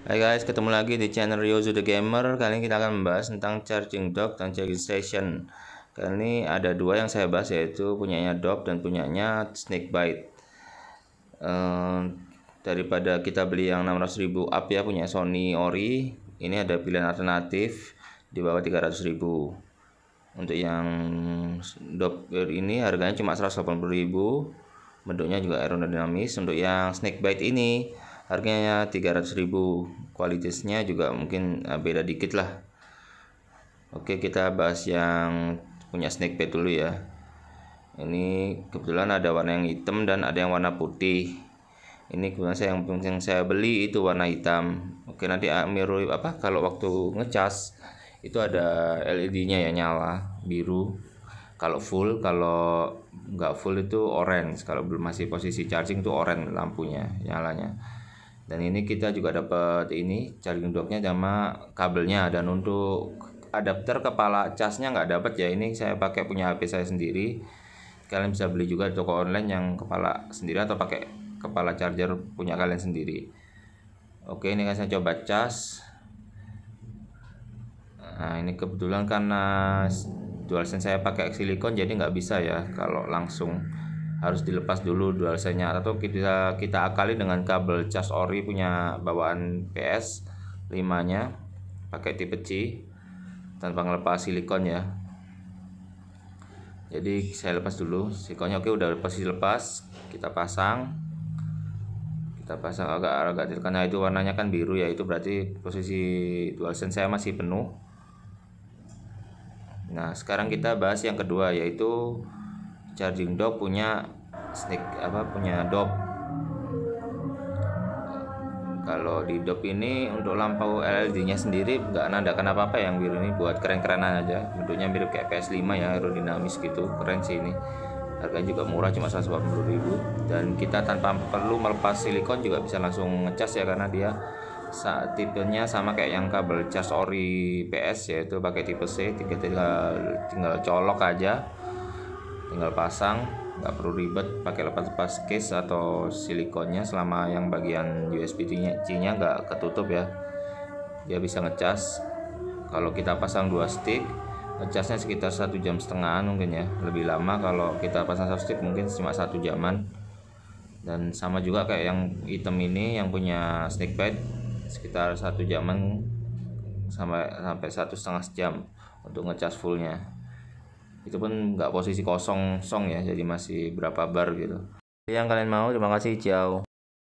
Hai guys, ketemu lagi di channel Ryozu The Gamer. Kali ini kita akan membahas tentang charging dock dan charging station. Kali ini ada dua yang saya bahas yaitu punyanya dock dan punyanya snake Ehm, daripada kita beli yang 600.000 up ya punya Sony Ori, ini ada pilihan alternatif di bawah 300.000. Untuk yang dock ini harganya cuma 180.000. Bentuknya juga aerodinamis. Untuk yang snake bite ini harganya ribu kualitasnya juga mungkin eh, beda dikit lah Oke kita bahas yang punya snake bait dulu ya ini kebetulan ada warna yang hitam dan ada yang warna putih ini kebetulan saya yang, yang saya beli itu warna hitam oke nanti miru apa kalau waktu ngecas itu ada LED nya ya nyala biru kalau full kalau nggak full itu orange kalau belum masih posisi charging itu orange lampunya nyalanya dan ini kita juga dapat ini charging docknya sama kabelnya dan untuk adapter kepala casnya nggak dapat ya ini saya pakai punya HP saya sendiri kalian bisa beli juga di toko online yang kepala sendiri atau pakai kepala charger punya kalian sendiri oke ini kan saya coba cas nah ini kebetulan karena dual sense saya pakai silikon jadi nggak bisa ya kalau langsung harus dilepas dulu dual nya atau kita kita akali dengan kabel cas ori punya bawaan PS 5-nya pakai tipe C tanpa ngelepas silikon ya. Jadi saya lepas dulu silikonnya oke udah pasti lepas, kita pasang. Kita pasang agak agak karena itu warnanya kan biru ya itu berarti posisi dual sen saya masih penuh. Nah, sekarang kita bahas yang kedua yaitu charging dock punya stick apa punya dock kalau di dock ini untuk lampau LED nya sendiri nggak nanda kenapa apa ya, yang biru ini buat keren-kerenan aja bentuknya mirip kayak PS5 ya aerodinamis gitu keren sih ini Harga juga murah cuma 180.000 dan kita tanpa perlu melepas silikon juga bisa langsung ngecas ya karena dia saat tipenya sama kayak yang kabel charge ori PS yaitu pakai tipe C tinggal, tinggal colok aja tinggal pasang nggak perlu ribet pakai lepas-lepas case atau silikonnya selama yang bagian USB C nya nggak ketutup ya dia bisa ngecas kalau kita pasang dua stick ngecasnya sekitar satu jam setengah mungkin ya lebih lama kalau kita pasang satu stick mungkin cuma satu jaman dan sama juga kayak yang item ini yang punya snake bite sekitar satu jaman sampai sampai satu setengah jam untuk ngecas fullnya itu pun nggak posisi kosong song ya jadi masih berapa bar gitu yang kalian mau terima kasih ciao